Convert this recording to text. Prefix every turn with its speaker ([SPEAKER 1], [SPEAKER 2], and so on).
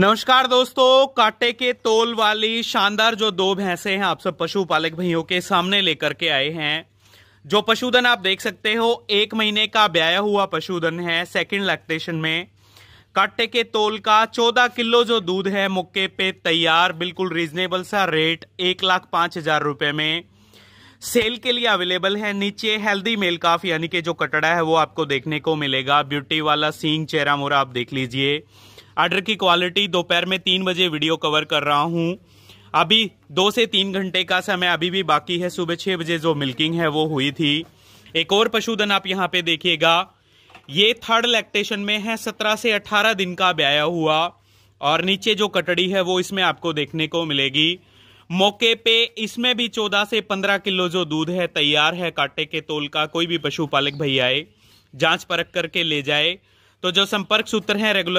[SPEAKER 1] नमस्कार दोस्तों काटे के तोल वाली शानदार जो दो भैंसे हैं आप सब पशुपालक भाइयों के सामने लेकर के आए हैं जो पशुधन आप देख सकते हो एक महीने का ब्याया हुआ पशुधन है सेकंड लैक्टेशन में काटे के तोल का चौदह किलो जो दूध है मुक्के पे तैयार बिल्कुल रीजनेबल सा रेट एक लाख पांच हजार रुपए में सेल के लिए अवेलेबल है नीचे हेल्दी मेल काफ यानी कि जो कटड़ा है वो आपको देखने को मिलेगा ब्यूटी वाला सींग चेहरा मोरा आप देख लीजिए आर्डर की क्वालिटी दोपहर में तीन बजे वीडियो कवर कर रहा हूँ अभी दो से तीन घंटे का समय अभी भी बाकी है सुबह छह बजे जो मिल्किंग है वो हुई थी एक और पशुधन आप यहाँ पे देखिएगा ये थर्ड लैक्टेशन में है सत्रह से अठारह दिन का ब्याया हुआ और नीचे जो कटड़ी है वो इसमें आपको देखने को मिलेगी मौके पे इसमें भी चौदह से पंद्रह किलो जो दूध है तैयार है काटे के तोल का कोई भी पशुपालक भैया आए जांच परख करके ले जाए तो जो संपर्क सूत्र है रेगुलर